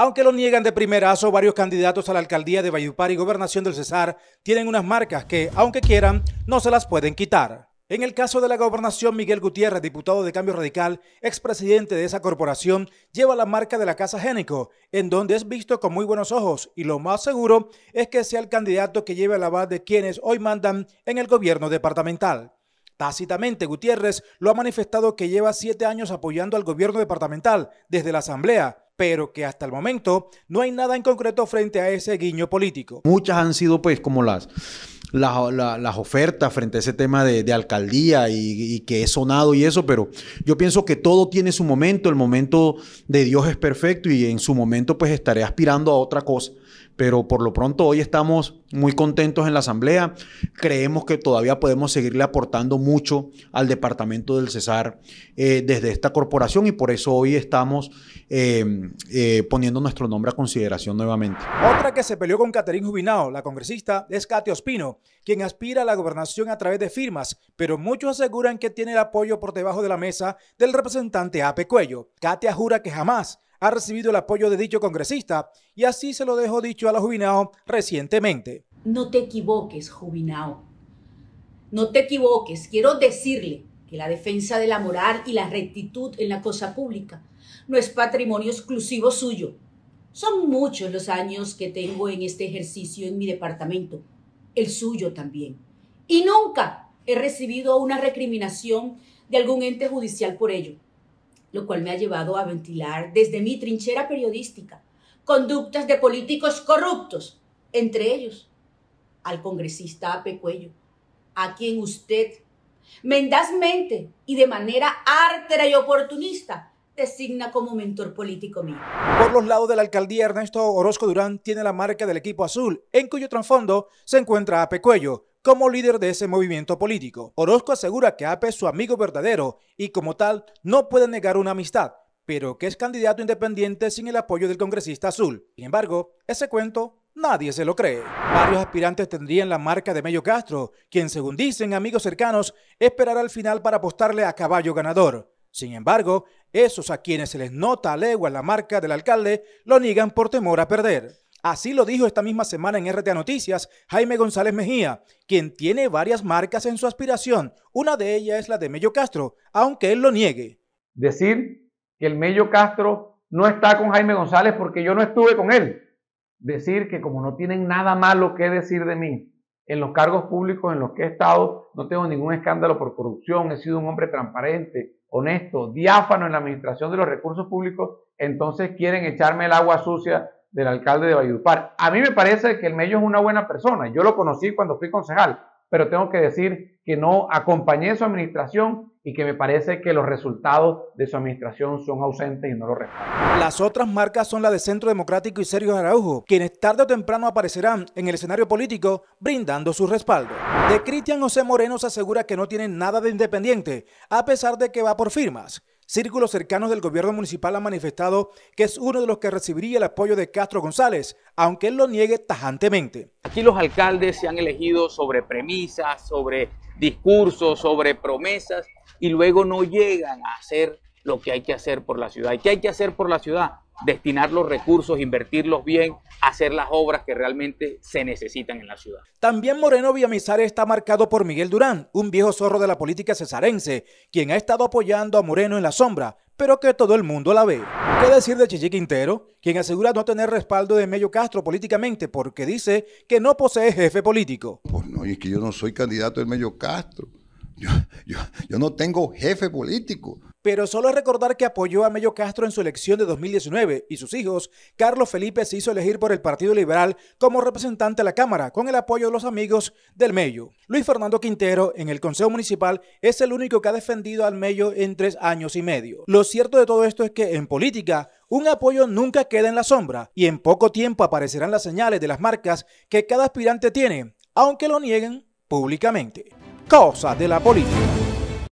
Aunque lo niegan de primerazo, varios candidatos a la alcaldía de Valledupar y gobernación del Cesar tienen unas marcas que, aunque quieran, no se las pueden quitar. En el caso de la gobernación, Miguel Gutiérrez, diputado de Cambio Radical, expresidente de esa corporación, lleva la marca de la Casa Génico, en donde es visto con muy buenos ojos y lo más seguro es que sea el candidato que lleve la base de quienes hoy mandan en el gobierno departamental. Tácitamente, Gutiérrez lo ha manifestado que lleva siete años apoyando al gobierno departamental desde la Asamblea pero que hasta el momento no hay nada en concreto frente a ese guiño político. Muchas han sido pues como las, las, las, ofertas frente a ese tema de, alcaldía y, y, que he sonado y eso, pero yo pienso que todo tiene su momento, el momento de Dios es perfecto y en su momento pues estaré aspirando a otra cosa. Pero por lo pronto hoy estamos muy contentos en la Asamblea. Creemos que todavía podemos seguirle aportando mucho al Departamento del Cesar eh, desde esta corporación y por eso hoy estamos eh, eh, poniendo nuestro nombre a consideración nuevamente. Otra que se peleó con Caterín Jubinao, la congresista, es Katia Ospino, quien aspira a la gobernación a través de firmas, pero muchos aseguran que tiene el apoyo por debajo de la mesa del representante Ape Cuello. Katia jura que jamás ha recibido el apoyo de dicho congresista y así se lo dejó dicho a la Jubinao recientemente. No te equivoques, Jubinao. No te equivoques. Quiero decirle que la defensa de la moral y la rectitud en la cosa pública no es patrimonio exclusivo suyo. Son muchos los años que tengo en este ejercicio en mi departamento, el suyo también. Y nunca he recibido una recriminación de algún ente judicial por ello lo cual me ha llevado a ventilar desde mi trinchera periodística conductas de políticos corruptos, entre ellos al congresista Ape Cuello, a quien usted mendazmente y de manera ártera y oportunista designa como mentor político mío. Por los lados de la alcaldía, Ernesto Orozco Durán tiene la marca del equipo azul, en cuyo trasfondo se encuentra Ape Cuello, como líder de ese movimiento político. Orozco asegura que Ape es su amigo verdadero y como tal no puede negar una amistad, pero que es candidato independiente sin el apoyo del congresista azul. Sin embargo, ese cuento Nadie se lo cree. Varios aspirantes tendrían la marca de Mello Castro, quien según dicen amigos cercanos, esperará al final para apostarle a caballo ganador. Sin embargo, esos a quienes se les nota a legua la marca del alcalde lo niegan por temor a perder. Así lo dijo esta misma semana en RTA Noticias Jaime González Mejía, quien tiene varias marcas en su aspiración. Una de ellas es la de Mello Castro, aunque él lo niegue. Decir que el Mello Castro no está con Jaime González porque yo no estuve con él. Decir que como no tienen nada malo que decir de mí, en los cargos públicos en los que he estado, no tengo ningún escándalo por corrupción, he sido un hombre transparente, honesto, diáfano en la administración de los recursos públicos, entonces quieren echarme el agua sucia del alcalde de Valledupar. A mí me parece que el Mello es una buena persona. Yo lo conocí cuando fui concejal, pero tengo que decir que no acompañé su administración y que me parece que los resultados de su administración son ausentes y no lo respaldan. Las otras marcas son la de Centro Democrático y Sergio Araujo, quienes tarde o temprano aparecerán en el escenario político brindando su respaldo. De Cristian José Moreno se asegura que no tiene nada de independiente, a pesar de que va por firmas. Círculos cercanos del gobierno municipal han manifestado que es uno de los que recibiría el apoyo de Castro González, aunque él lo niegue tajantemente. Aquí los alcaldes se han elegido sobre premisas, sobre discursos, sobre promesas y luego no llegan a hacer lo que hay que hacer por la ciudad. ¿Y qué hay que hacer por la ciudad? destinar los recursos, invertirlos bien, hacer las obras que realmente se necesitan en la ciudad. También Moreno Villamizar está marcado por Miguel Durán, un viejo zorro de la política cesarense, quien ha estado apoyando a Moreno en la sombra, pero que todo el mundo la ve. ¿Qué decir de Chichi Quintero, quien asegura no tener respaldo de Mello Castro políticamente porque dice que no posee jefe político? Pues no, y es que yo no soy candidato de Mello Castro. yo no tengo jefe político pero solo recordar que apoyó a Mello Castro en su elección de 2019 y sus hijos, Carlos Felipe se hizo elegir por el Partido Liberal como representante a la Cámara con el apoyo de los amigos del Mello. Luis Fernando Quintero en el Consejo Municipal es el único que ha defendido al Mello en tres años y medio. Lo cierto de todo esto es que en política un apoyo nunca queda en la sombra y en poco tiempo aparecerán las señales de las marcas que cada aspirante tiene, aunque lo nieguen públicamente. Cosas de la política.